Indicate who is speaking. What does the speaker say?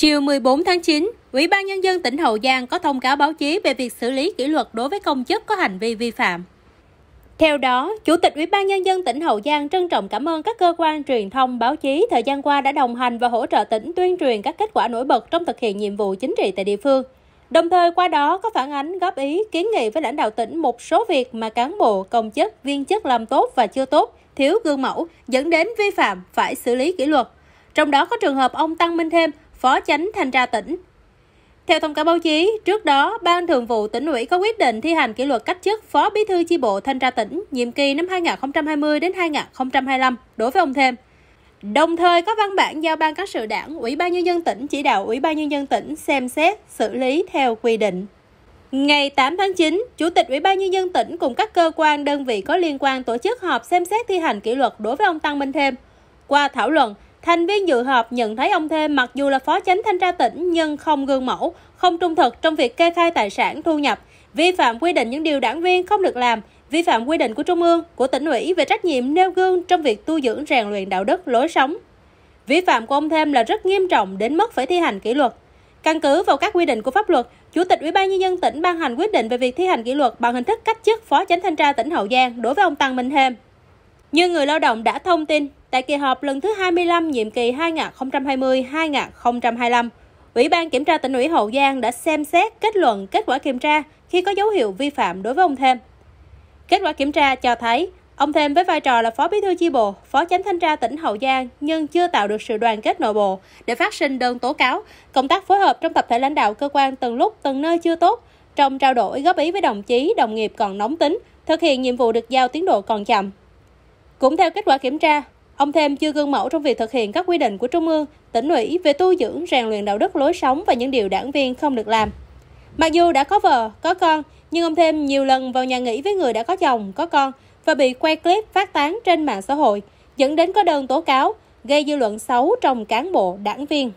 Speaker 1: Chiều 14 tháng 9, Ủy ban Nhân dân tỉnh Hậu Giang có thông cáo báo chí về việc xử lý kỷ luật đối với công chức có hành vi vi phạm. Theo đó, Chủ tịch Ủy ban Nhân dân tỉnh Hậu Giang trân trọng cảm ơn các cơ quan truyền thông, báo chí thời gian qua đã đồng hành và hỗ trợ tỉnh tuyên truyền các kết quả nổi bật trong thực hiện nhiệm vụ chính trị tại địa phương. Đồng thời qua đó có phản ánh, góp ý, kiến nghị với lãnh đạo tỉnh một số việc mà cán bộ, công chức, viên chức làm tốt và chưa tốt, thiếu gương mẫu, dẫn đến vi phạm phải xử lý kỷ luật. Trong đó có trường hợp ông Tăng Minh Thêm, Phó Chánh Thanh tra tỉnh. Theo thông cáo báo chí, trước đó, Ban Thường vụ tỉnh ủy có quyết định thi hành kỷ luật cách chức Phó Bí thư chi bộ Thanh tra tỉnh nhiệm kỳ năm 2020 đến 2025 đối với ông Thêm. Đồng thời có văn bản giao Ban cán sự Đảng, Ủy ban nhân dân tỉnh chỉ đạo Ủy ban nhân dân tỉnh xem xét xử lý theo quy định. Ngày 8 tháng 9, Chủ tịch Ủy ban nhân dân tỉnh cùng các cơ quan đơn vị có liên quan tổ chức họp xem xét thi hành kỷ luật đối với ông Tăng Minh Thêm. Qua thảo luận, Thành viên dự họp nhận thấy ông Thêm mặc dù là phó chánh thanh tra tỉnh nhưng không gương mẫu, không trung thực trong việc kê khai tài sản thu nhập, vi phạm quy định những điều đảng viên không được làm, vi phạm quy định của Trung ương, của tỉnh ủy về trách nhiệm nêu gương trong việc tu dưỡng rèn luyện đạo đức, lối sống. Vi phạm của ông Thêm là rất nghiêm trọng đến mức phải thi hành kỷ luật. Căn cứ vào các quy định của pháp luật, Chủ tịch Ủy ban nhân dân tỉnh ban hành quyết định về việc thi hành kỷ luật bằng hình thức cách chức Phó Chánh thanh tra tỉnh Hậu Giang đối với ông Tăng Minh Thêm. Như người lao động đã thông tin, Tại kỳ họp lần thứ 25 nhiệm kỳ 2020-2025, Ủy ban Kiểm tra tỉnh ủy Hậu Giang đã xem xét kết luận kết quả kiểm tra khi có dấu hiệu vi phạm đối với ông Thêm. Kết quả kiểm tra cho thấy, ông Thêm với vai trò là Phó Bí thư chi bộ, Phó Chánh thanh tra tỉnh Hậu Giang nhưng chưa tạo được sự đoàn kết nội bộ để phát sinh đơn tố cáo. Công tác phối hợp trong tập thể lãnh đạo cơ quan từng lúc từng nơi chưa tốt, trong trao đổi góp ý với đồng chí, đồng nghiệp còn nóng tính, thực hiện nhiệm vụ được giao tiến độ còn chậm. Cũng theo kết quả kiểm tra, Ông thêm chưa gương mẫu trong việc thực hiện các quy định của Trung ương, tỉnh ủy về tu dưỡng, rèn luyện đạo đức lối sống và những điều đảng viên không được làm. Mặc dù đã có vợ, có con, nhưng ông thêm nhiều lần vào nhà nghỉ với người đã có chồng, có con và bị quay clip phát tán trên mạng xã hội, dẫn đến có đơn tố cáo, gây dư luận xấu trong cán bộ, đảng viên.